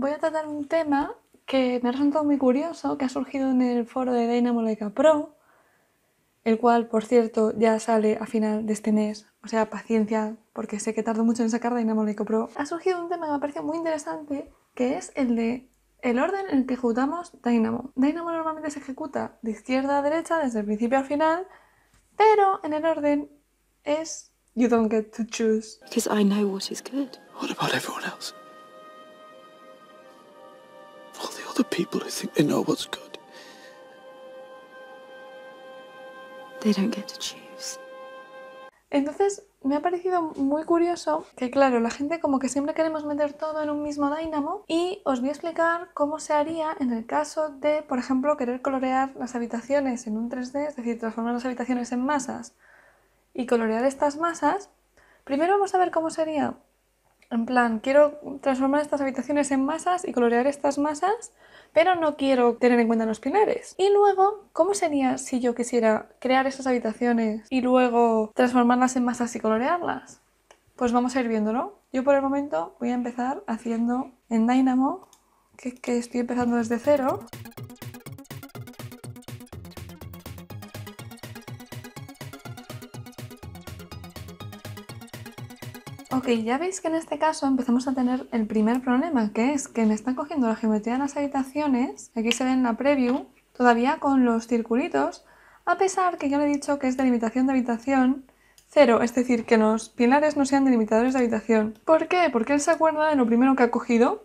voy a tratar un tema que me ha resultado muy curioso, que ha surgido en el foro de Dynamo Leica Pro, el cual, por cierto, ya sale a final de este mes. O sea, paciencia, porque sé que tardo mucho en sacar Dynamo Leica Pro. Ha surgido un tema que me parece muy interesante, que es el de el orden en el que ejecutamos Dynamo. Dynamo normalmente se ejecuta de izquierda a derecha, desde el principio al final, pero en el orden es you don't get to choose. Because I know what is good. What about everyone else? people Entonces, me ha parecido muy curioso que, claro, la gente como que siempre queremos meter todo en un mismo Dynamo y os voy a explicar cómo se haría en el caso de, por ejemplo, querer colorear las habitaciones en un 3D, es decir, transformar las habitaciones en masas y colorear estas masas. Primero vamos a ver cómo sería en plan, quiero transformar estas habitaciones en masas y colorear estas masas, pero no quiero tener en cuenta los pilares. Y luego, ¿cómo sería si yo quisiera crear esas habitaciones y luego transformarlas en masas y colorearlas? Pues vamos a ir viéndolo. Yo por el momento voy a empezar haciendo en Dynamo, que, que estoy empezando desde cero. ya veis que en este caso empezamos a tener el primer problema, que es que me están cogiendo la geometría de las habitaciones, aquí se ve en la preview, todavía con los circulitos, a pesar que yo le he dicho que es delimitación de habitación cero, es decir, que los pilares no sean delimitadores de habitación. ¿Por qué? Porque él se acuerda de lo primero que ha cogido.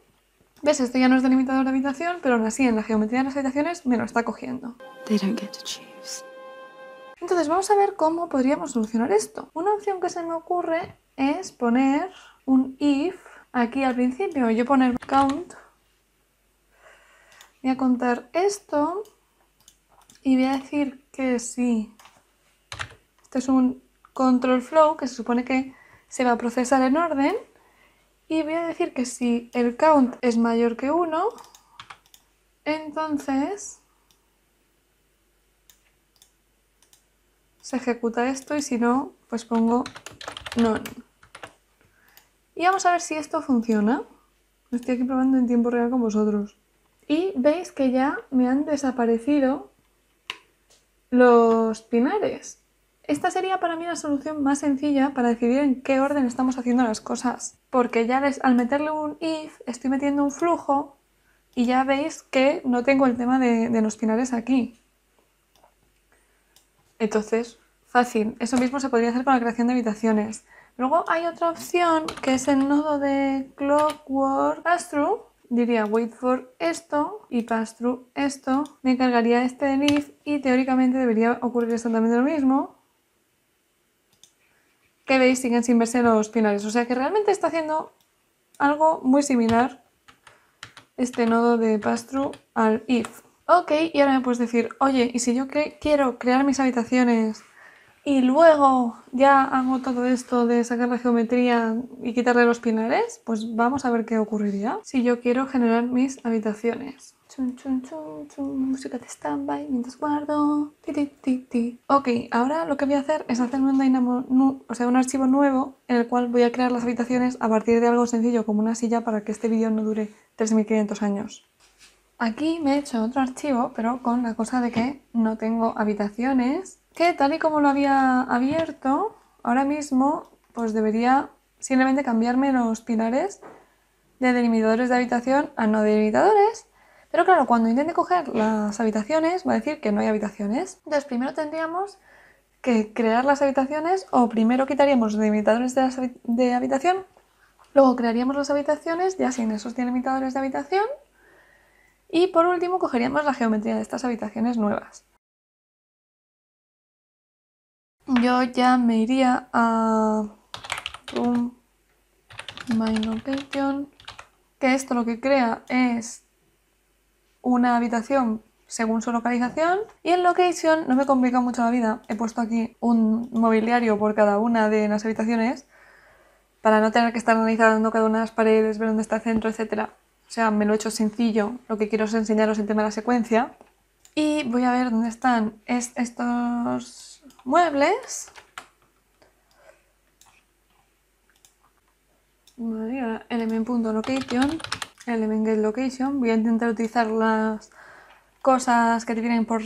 ¿Ves? Este ya no es delimitador de habitación, pero aún así en la geometría de las habitaciones me lo está cogiendo. Entonces vamos a ver cómo podríamos solucionar esto. Una opción que se me ocurre es poner un if aquí al principio. Yo poner count. Voy a contar esto y voy a decir que sí. Este es un control flow que se supone que se va a procesar en orden. Y voy a decir que si el count es mayor que 1, entonces se ejecuta esto y si no, pues pongo none. Y vamos a ver si esto funciona. Estoy aquí probando en tiempo real con vosotros. Y veis que ya me han desaparecido los pinares. Esta sería para mí la solución más sencilla para decidir en qué orden estamos haciendo las cosas, porque ya al meterle un if estoy metiendo un flujo y ya veis que no tengo el tema de, de los pinares aquí. Entonces, fácil. Eso mismo se podría hacer con la creación de habitaciones. Luego hay otra opción que es el nodo de Clockwork Pass-Through. Diría wait for esto y pass through esto. Me cargaría este if y teóricamente debería ocurrir exactamente lo mismo. Que veis, siguen sin verse los finales, O sea que realmente está haciendo algo muy similar este nodo de pass through al if. Ok, y ahora me puedes decir, oye, y si yo quiero crear mis habitaciones y luego ya hago todo esto de sacar la geometría y quitarle los pinares, pues vamos a ver qué ocurriría si yo quiero generar mis habitaciones. Chum, chum, chum, chum, música de standby mientras guardo. Ti, Ok, ahora lo que voy a hacer es hacer un, dynamo, o sea, un archivo nuevo en el cual voy a crear las habitaciones a partir de algo sencillo como una silla para que este vídeo no dure 3500 años. Aquí me he hecho otro archivo, pero con la cosa de que no tengo habitaciones que tal y como lo había abierto, ahora mismo pues debería simplemente cambiarme los pilares de delimitadores de habitación a no delimitadores. Pero claro, cuando intente coger las habitaciones va a decir que no hay habitaciones. Entonces primero tendríamos que crear las habitaciones o primero quitaríamos los delimitadores de, de habitación, luego crearíamos las habitaciones ya sin esos delimitadores de habitación y por último cogeríamos la geometría de estas habitaciones nuevas yo ya me iría a room location, que esto lo que crea es una habitación según su localización y en location no me complica mucho la vida he puesto aquí un mobiliario por cada una de las habitaciones para no tener que estar analizando cada una de las paredes ver dónde está el centro etc. o sea me lo he hecho sencillo lo que quiero es enseñaros el tema de la secuencia y voy a ver dónde están estos muebles. element.location, element Voy a intentar utilizar las cosas que te vienen por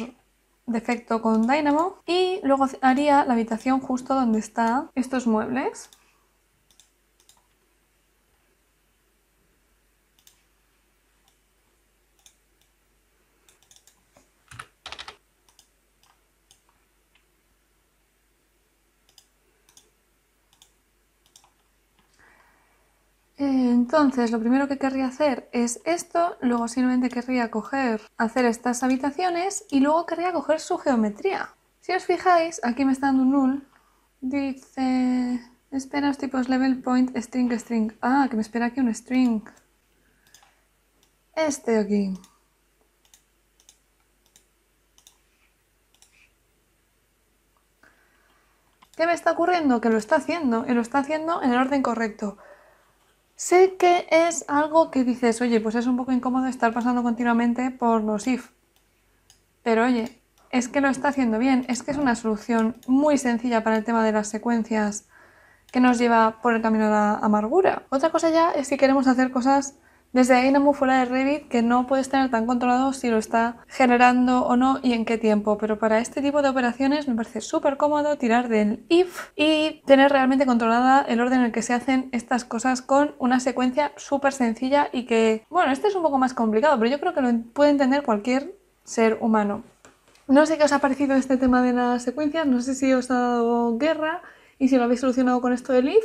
defecto con Dynamo. Y luego haría la habitación justo donde están estos muebles. Entonces lo primero que querría hacer es esto, luego simplemente querría coger, hacer estas habitaciones y luego querría coger su geometría. Si os fijáis, aquí me está dando un null, dice... Espera los tipos level point string string. Ah, que me espera aquí un string. Este aquí. ¿Qué me está ocurriendo? Que lo está haciendo y lo está haciendo en el orden correcto. Sé que es algo que dices, oye, pues es un poco incómodo estar pasando continuamente por los if. Pero oye, es que lo está haciendo bien, es que es una solución muy sencilla para el tema de las secuencias que nos lleva por el camino a la amargura. Otra cosa ya es que queremos hacer cosas desde ahí no fuera de Revit que no puedes tener tan controlado si lo está generando o no y en qué tiempo, pero para este tipo de operaciones me parece súper cómodo tirar del if y tener realmente controlada el orden en el que se hacen estas cosas con una secuencia súper sencilla y que, bueno, este es un poco más complicado, pero yo creo que lo puede entender cualquier ser humano. No sé qué os ha parecido este tema de las secuencias, no sé si os ha dado guerra y si lo habéis solucionado con esto del if.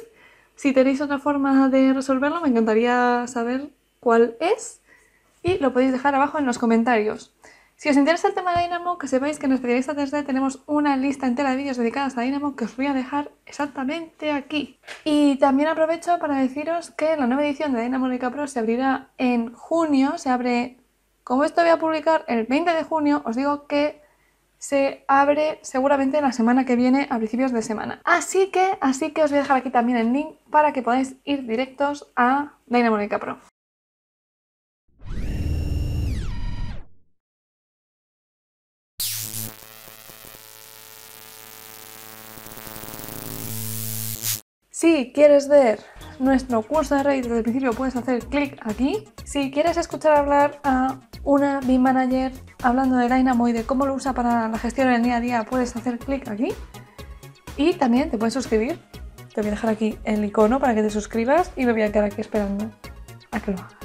Si tenéis otra forma de resolverlo, me encantaría saber cuál es y lo podéis dejar abajo en los comentarios. Si os interesa el tema de Dynamo, que sepáis que en Especialista 3D tenemos una lista entera de vídeos dedicados a Dynamo que os voy a dejar exactamente aquí. Y también aprovecho para deciros que la nueva edición de Dynamo Leica Pro se abrirá en junio, se abre... Como esto voy a publicar el 20 de junio, os digo que se abre seguramente la semana que viene a principios de semana. Así que, así que os voy a dejar aquí también el link para que podáis ir directos a Dynamo Leica Pro. Si quieres ver nuestro curso de Reddit desde el principio, puedes hacer clic aquí. Si quieres escuchar hablar a una BIM Manager hablando de Dynamo y de cómo lo usa para la gestión en el día a día, puedes hacer clic aquí. Y también te puedes suscribir. Te voy a dejar aquí el icono para que te suscribas y me voy a quedar aquí esperando a que lo hagas.